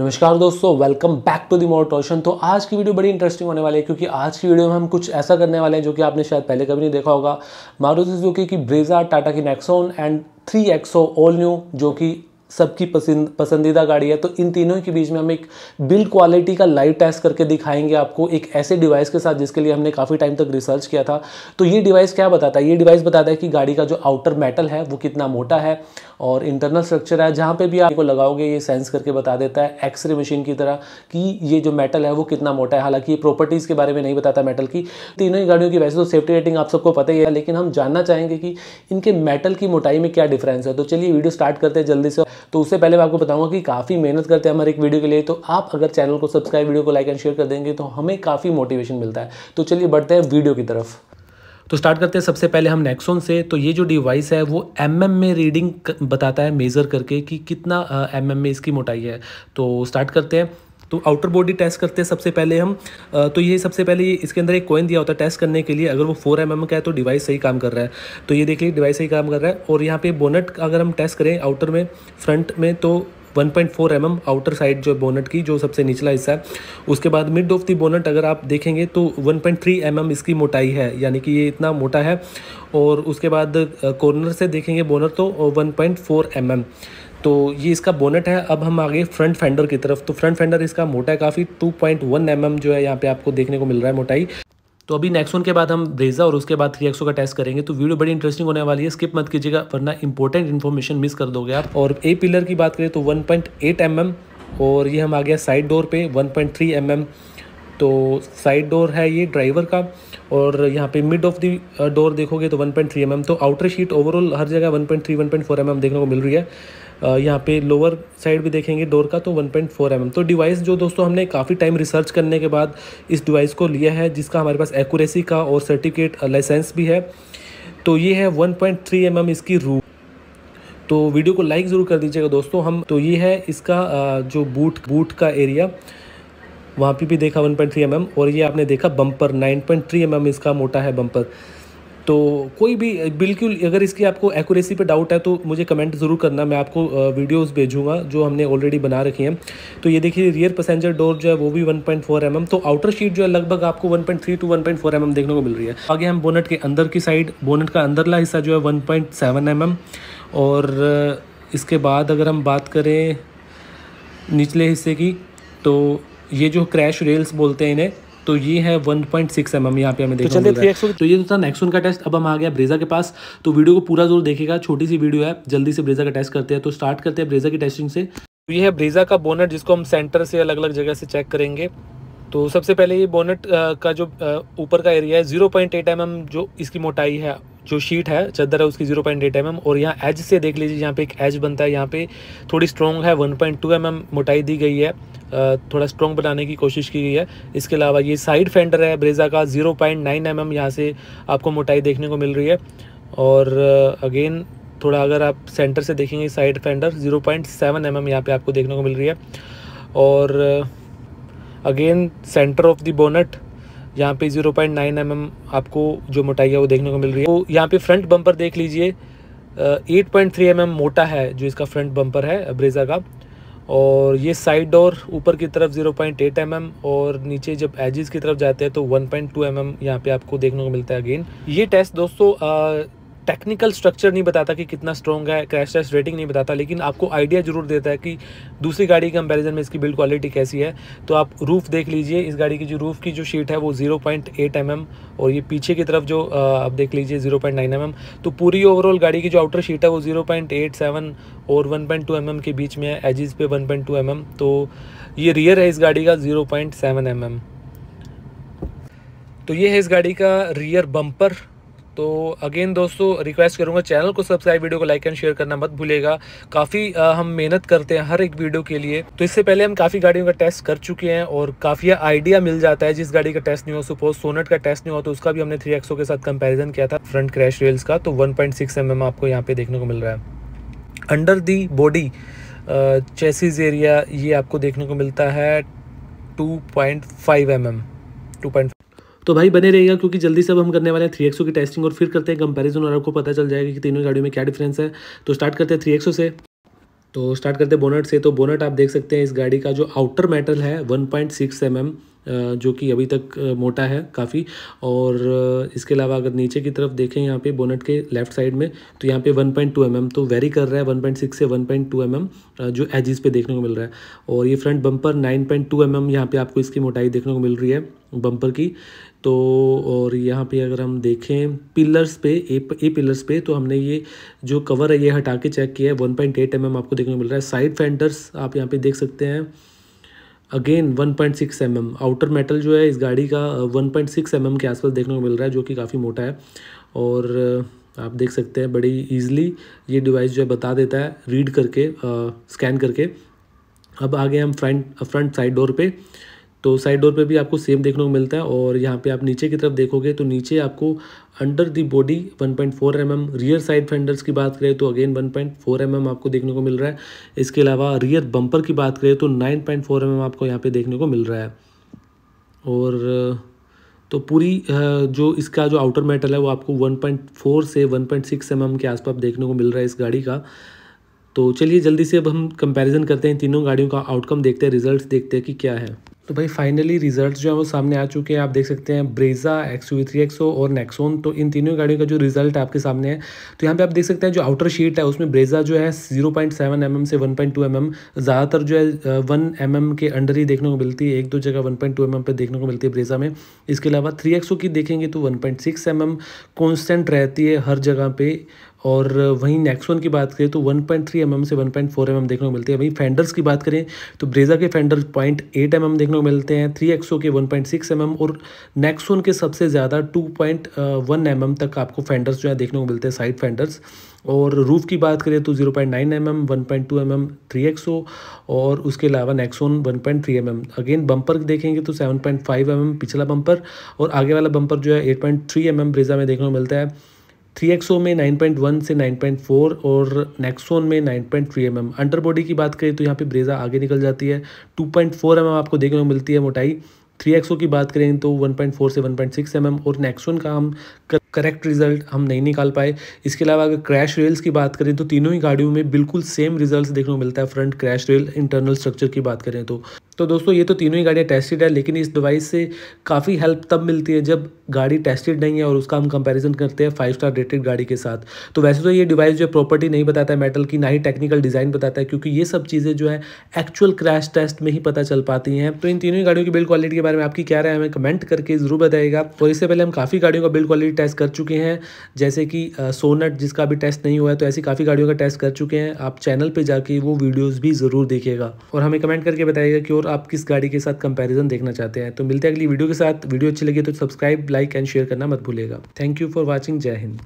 नमस्कार दोस्तों welcome back to the मोर टोशन तो आज की वीडियो बड़ी इंटरेस्टिंग होने वाली है क्योंकि आज की वीडियो में हम कुछ ऐसा करने वाले हैं जो कि आपने शायद पहले कभी नहीं देखा होगा मारुति जो की ब्रेजा टाटा की Nexon and three XO all new जो कि सबकी पसंद पसंदीदा गाड़ी है तो इन तीनों के बीच में हम एक बिल्ड क्वालिटी का लाइव टेस्ट करके दिखाएंगे आपको एक ऐसे डिवाइस के साथ जिसके लिए हमने काफ़ी टाइम तक रिसर्च किया था तो ये डिवाइस क्या बताता है ये डिवाइस बताता है कि गाड़ी का जो आउटर मेटल है वो कितना मोटा है और इंटरनल स्ट्रक्चर है जहाँ पर भी आपको लगाओगे ये सेंस करके बता देता है एक्सरे मशीन की तरह कि ये जो मेटल है वो कितना मोटा है हालांकि ये प्रॉपर्टीज़ के बारे में नहीं बताता मेटल की तीनों ही गाड़ियों की वैसे तो सेफ्टी रेटिंग आप सबको पता ही है लेकिन हम जानना चाहेंगे कि इनके मेटल की मोटाई में क्या डिफरेंस है तो चलिए वीडियो स्टार्ट करते हैं जल्दी से तो उससे पहले मैं आपको बताऊंगा कि काफ़ी मेहनत करते हैं हमारे एक वीडियो के लिए तो आप अगर चैनल को सब्सक्राइब वीडियो को लाइक एंड शेयर कर देंगे तो हमें काफ़ी मोटिवेशन मिलता है तो चलिए बढ़ते हैं वीडियो की तरफ तो स्टार्ट करते हैं सबसे पहले हम नेक्सोन से तो ये जो डिवाइस है वो एम mm में रीडिंग बताता है मेज़र करके कि कितना एम mm में इसकी मोटाई है तो स्टार्ट करते हैं तो आउटर बॉडी टेस्ट करते हैं सबसे पहले हम तो ये सबसे पहले इसके अंदर एक कॉइन दिया होता है टेस्ट करने के लिए अगर वो फोर एम mm का है तो डिवाइस सही काम कर रहा है तो ये देख लीजिए डिवाइस सही काम कर रहा है और यहाँ पे बोनट अगर हम टेस्ट करें आउटर में फ्रंट में तो 1.4 पॉइंट mm, आउटर साइड जो बोनट की जो सबसे निचला हिस्सा है उसके बाद मिड ऑफ दी बोनट अगर आप देखेंगे तो 1.3 पॉइंट mm इसकी मोटाई है यानी कि ये इतना मोटा है और उसके बाद कॉर्नर से देखेंगे बोनट तो 1.4 पॉइंट mm तो ये इसका बोनेट है अब हम आगे फ्रंट फेंडर की तरफ तो फ्रंट फेंडर इसका मोटा है काफ़ी two point one M M जो है यहाँ पे आपको देखने को मिल रहा है मोटाई तो अभी नेक्सोन के बाद हम ब्रेजा और उसके बाद थ्री का टेस्ट करेंगे तो वीडियो बड़ी इंटरेस्टिंग होने वाली है स्किप मत कीजिएगा वरना इंपॉर्टेंट इन्फॉर्मेशन मिस कर दोगे आप और ए पिलर की बात करें तो one point eight M M और ये हम आ गया साइड डोर पे one point three M M तो साइड डोर है ये ड्राइवर का और यहाँ पे मिड ऑफ दी डोर देखोगे तो 1.3 पॉइंट mm, तो आउटर शीट ओवरऑल हर जगह 1.3 1.4 mm देखने को मिल रही है यहाँ पे लोअर साइड भी देखेंगे डोर का तो 1.4 पॉइंट mm. तो डिवाइस जो दोस्तों हमने काफ़ी टाइम रिसर्च करने के बाद इस डिवाइस को लिया है जिसका हमारे पास एक्यूरेसी का और सर्टिफिकेट लाइसेंस भी है तो ये है 1.3 पॉइंट mm इसकी रूप तो वीडियो को लाइक ज़रूर कर दीजिएगा दोस्तों हम तो ये है इसका जो बूट बूट का एरिया वहाँ पे भी देखा 1.3 पॉइंट mm और ये आपने देखा बम्पर 9.3 पॉइंट mm इसका मोटा है बम्पर तो कोई भी बिल्कुल अगर इसकी आपको एक्यूरेसी पे डाउट है तो मुझे कमेंट ज़रूर करना मैं आपको वीडियोस भेजूंगा जो हमने ऑलरेडी बना रखी हैं तो ये देखिए रियर पैसेंजर डोर जो है वो भी 1.4 पॉइंट mm, तो आउटर शीट जो है लगभग आपको 1.3 टू वन पॉइंट mm देखने को मिल रही है आगे हम बोनट के अंदर की साइड बोनट का अंदरला हिस्सा जो है वन पॉइंट mm, और इसके बाद अगर हम बात करें निचले हिस्से की तो ये जो क्रैश रेल्स बोलते हैं इन्हें तो ये है 1.6 पॉइंट सिक्स एम एम यहाँ पे हमें तो चलते थ्री तो ये तो था नेक्सोन का टेस्ट अब हम आ गया ब्रेजा के पास तो वीडियो को पूरा जरूर देखेगा छोटी सी वीडियो है जल्दी से ब्रेजा का टेस्ट करते हैं तो स्टार्ट करते हैं ब्रेजा की टेस्टिंग से तो ये है ब्रेजा का बोनट जिसको हम सेंटर से अलग अलग जगह से चेक करेंगे तो सबसे पहले ये बोनट का जो ऊपर का एरिया है zero point eight M M जो इसकी मोटाई है जो शीट है चद्दर है उसकी zero point eight M M और यहाँ एज से देख लीजिए यहाँ पे एक एज बनता है यहाँ पे थोड़ी स्ट्रॉन्ग है one point two M M मोटाई दी गई है थोड़ा स्ट्रॉन्ग बनाने की कोशिश की गई है इसके अलावा ये साइड फेंडर है ब्रेज़ा का zero point nine M M यहाँ से आपको मोटाई देखने को मिल रही है और अगेन थोड़ा अगर आप सेंटर से देखेंगे side fender zero point seven M M यहाँ पर आपको देखने को मिल रही है और again center of the bonnet यहाँ पे 0.9 पॉइंट mm आपको जो मोटाई है वो देखने को मिल रही है तो यहाँ पे फ्रंट बम्पर देख लीजिए 8.3 पॉइंट mm मोटा है जो इसका फ्रंट बम्पर है ब्रेज़ा का और ये साइड डोर ऊपर की तरफ 0.8 पॉइंट mm और नीचे जब एजिस की तरफ जाते हैं तो 1.2 पॉइंट mm यहाँ पे आपको देखने को मिलता है अगेन ये टेस्ट दोस्तों टेक्निकल स्ट्रक्चर नहीं बताता कि कितना स्ट्रॉन्ग है क्रैश टेस्ट रेटिंग नहीं बताता लेकिन आपको आइडिया जरूर देता है कि दूसरी गाड़ी के कंपेरिजन में इसकी बिल्ड क्वालिटी कैसी है तो आप रूफ़ देख लीजिए इस गाड़ी की जो रूफ़ की जो शीट है वो zero point eight M M और ये पीछे की तरफ जो आप देख लीजिए zero point nine M M तो पूरी ओवरऑल गाड़ी की जो आउटर शीट है वो जीरो पॉइंट एट सेवन और one point two M M के बीच में है एजिज़ पे one point two M M तो ये रियर है इस गाड़ी का zero point seven M M तो ये है इस गाड़ी का रियर बम्पर तो अगेन दोस्तों रिक्वेस्ट करूंगा चैनल को सब्सक्राइब वीडियो को लाइक एंड शेयर करना मत भूलेगा काफ़ी हम मेहनत करते हैं हर एक वीडियो के लिए तो इससे पहले हम काफ़ी गाड़ियों का टेस्ट कर चुके हैं और काफ़ी आइडिया मिल जाता है जिस गाड़ी का टेस्ट नहीं हो सपोज सोनट का टेस्ट नहीं हो तो उसका भी हमने थ्री के साथ कंपेरिजन किया था फ्रंट क्रैश रेल्स का तो वन पॉइंट आपको यहाँ पर देखने को मिल रहा है under the body chassis area ये आपको देखने को मिलता है two point five M M two point तो भाई बने रहेगा क्योंकि जल्दी सब हम करने वाले हैं थ्री एक्सो की टेस्टिंग और फिर करते हैं कंपैरिजन और आपको पता चल जाएगा कि तीनों गाड़ियों में क्या डिफरेंस है तो स्टार्ट करते हैं थ्री एक्सो से तो स्टार्ट करते हैं बोनट से तो बोनट आप देख सकते हैं इस गाड़ी का जो आउटर मेटल है one point six M M जो कि अभी तक मोटा है काफ़ी और इसके अलावा अगर नीचे की तरफ देखें यहाँ पे बोनट के लेफ्ट साइड में तो यहाँ पे 1.2 पॉइंट mm, तो वेरी कर रहा है 1.6 से 1.2 पॉइंट mm, जो एजिस पे देखने को मिल रहा है और ये फ्रंट बम्पर 9.2 पॉइंट mm यहाँ पे आपको इसकी मोटाई देखने को मिल रही है बम्पर की तो और यहाँ पे अगर हम देखें पिलर्स पे ए ए पिलर्स पे तो हमने ये जो कवर है ये हटा के चेक किया है one point eight M M आपको देखने को मिल रहा है साइड फेंडर्स आप यहाँ पे देख सकते हैं again one point six M M outer metal जो है इस गाड़ी का one point six M M के आसपास देखने को मिल रहा है जो कि काफ़ी मोटा है और आप देख सकते हैं बड़ी ईजिली ये डिवाइस जो है बता देता है रीड करके स्कैन करके अब आगे हम फ्रंट फ्रंट साइड डोर पर तो साइड डोर पे भी आपको सेम देखने को मिलता है और यहाँ पे आप नीचे की तरफ देखोगे तो नीचे आपको under the body 1.4 point mm, rear side fenders की बात करें तो अगेन 1.4 पॉइंट mm आपको देखने को मिल रहा है इसके अलावा रियर बम्पर की बात करें तो 9.4 पॉइंट mm आपको यहाँ पे देखने को मिल रहा है और तो पूरी जो इसका जो आउटर मेटल है वो आपको 1.4 से 1.6 पॉइंट mm के आसपास देखने को मिल रहा है इस गाड़ी का तो चलिए जल्दी से अब हम कंपैरिजन करते हैं तीनों गाड़ियों का आउटकम देखते हैं रिजल्ट्स देखते हैं कि क्या है तो भाई फाइनली रिजल्ट जो है वो सामने आ चुके हैं आप देख सकते हैं Brezza X U three XO और नेक्सोन तो इन तीनों गाड़ियों का जो रिजल्ट है आपके सामने है तो यहाँ पे आप देख सकते हैं जो आउटर शीट है उसमें ब्रेजा जो है zero point seven M M से one point two M M ज़्यादातर जो है वन एम एम के अंडर ही देखने को मिलती है एक दो जगह one point two M M पर देखने को मिलती है ब्रेजा में इसके अलावा थ्री एक्सो की देखेंगे तो one point six M M constant रहती है हर जगह पर और वहीं नेक्स्ट वन की बात करें तो 1.3 पॉइंट mm से 1.4 पॉइंट mm देखने को मिलते हैं वहीं फेंडर्स की बात करें तो ब्रेजा के फेंडर्स 0.8 mm देखने को मिलते हैं थ्री एक्सो के 1.6 पॉइंट mm और नेक्सोन के सबसे ज़्यादा 2.1 पॉइंट mm तक आपको फेंडर्स जो है देखने को मिलते हैं साइड फेंडर्स और रूफ़ की बात करें तो 0.9 point nine M M one point two M M three XO और उसके अलावा Nexon one point three M M again bumper देखेंगे तो seven point five M M पिछला बम्पर और आगे वाला बम्पर जो है eight point three M M Brezza में देखने को मिलता है थ्री एक्सो में 9.1 से 9.4 और नेक्सोन में 9.3 पॉइंट mm. अंडर बॉडी की बात करें तो यहाँ पे ब्रेजा आगे निकल जाती है 2.4 पॉइंट mm आपको देखने को मिलती है मोटाई थ्री एक्सो की बात करें तो 1.4 से 1.6 पॉइंट mm और नेक्सोन का हम कर करेक्ट रिजल्ट हम नहीं निकाल पाए इसके अलावा अगर क्रैश रेल्स की बात करें तो तीनों ही गाड़ियों में बिल्कुल सेम रिजल्ट्स देखने को मिलता है front crash rail internal structure की बात करें तो तो दोस्तों ये तो तीनों ही गाड़ियाँ टेस्टेड है लेकिन इस डिवाइस से काफ़ी हेल्प तब मिलती है जब गाड़ी टेस्टेड नहीं है और उसका हम कंपैरिजन करते हैं फाइव स्टार रेटेड गाड़ी के साथ तो वैसे तो ये डिवाइस जो है प्रॉपर्टी नहीं बताता है मेटल की ना ही टेक्निकल डिज़ाइन बताता है क्योंकि ये सब चीज़ें जो है एक्चुअल क्रैश टेस्ट में ही पता चल पाती हैं तो इन तीनों ही गाड़ियों की बिल्ड क्वालिटी के बारे में आपकी क्या राय हमें कमेंट करके ज़रूर बताएगा और इससे पहले हम काफ़ी गाड़ियों का बिल्ड क्वालिटी टेस्ट कर चुके हैं जैसे कि सोनट जिसका भी टेस्ट नहीं हुआ है तो ऐसी काफ़ी गाड़ियों का टेस्ट कर चुके हैं आप चैनल पर जाके वो वीडियोज़ भी ज़रूर देखिएगा और हमें कमेंट करके बताइएगा कि और आप किस गाड़ी के साथ कंपेरिजन देखना चाहते हैं तो मिलते हैं अगली वीडियो के साथ वीडियो अच्छी लगी तो सब्सक्राइब लाइक एंड शेयर करना मत भूलेगा थैंक यू फॉर वॉचिंग जय हिंद